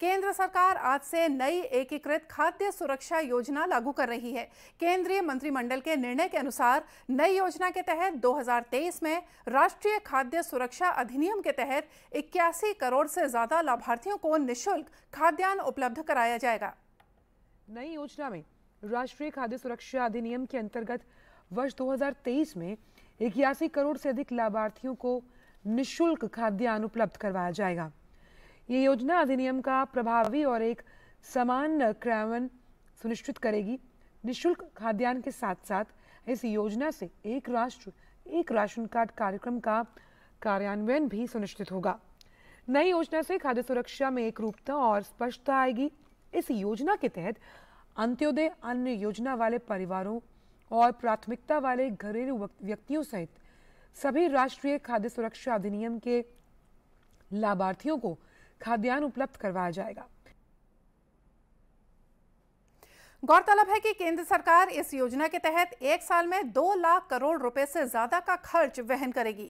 केंद्र सरकार आज से नई एकीकृत खाद्य सुरक्षा योजना लागू कर रही है केंद्रीय मंत्रिमंडल के निर्णय के अनुसार नई योजना के तहत 2023 में राष्ट्रीय खाद्य सुरक्षा अधिनियम के तहत इक्यासी करोड़ से ज्यादा लाभार्थियों को निःशुल्क खाद्यान्न उपलब्ध कराया जाएगा नई योजना में राष्ट्रीय खाद्य सुरक्षा अधिनियम के अंतर्गत वर्ष 2023 में इक्यासी करोड़ से अधिक लाभार्थियों को निःशुल्क खाद्यान्न उपलब्ध करवाया जाएगा ये योजना अधिनियम का प्रभावी और एक समान क्रियान्वयन सुनिश्चित करेगी निशुल्क खाद्यान्न के साथ साथ इस योजना से एक राष्ट्र एक राशन कार्ड कार्यक्रम का कार्यान्वयन भी सुनिश्चित होगा नई योजना से खाद्य सुरक्षा में एक रूपता और स्पष्टता आएगी इस योजना के तहत अंत्योदय अन्य योजना वाले परिवारों और प्राथमिकता वाले घरेलू व्यक्तियों सहित सभी राष्ट्रीय खाद्य सुरक्षा अधिनियम के लाभार्थियों को खाद्यान्न उपलब्ध करवाया जाएगा गौरतलब है कि केंद्र सरकार इस योजना के तहत एक साल में दो लाख करोड़ रुपए से ज्यादा का खर्च वहन करेगी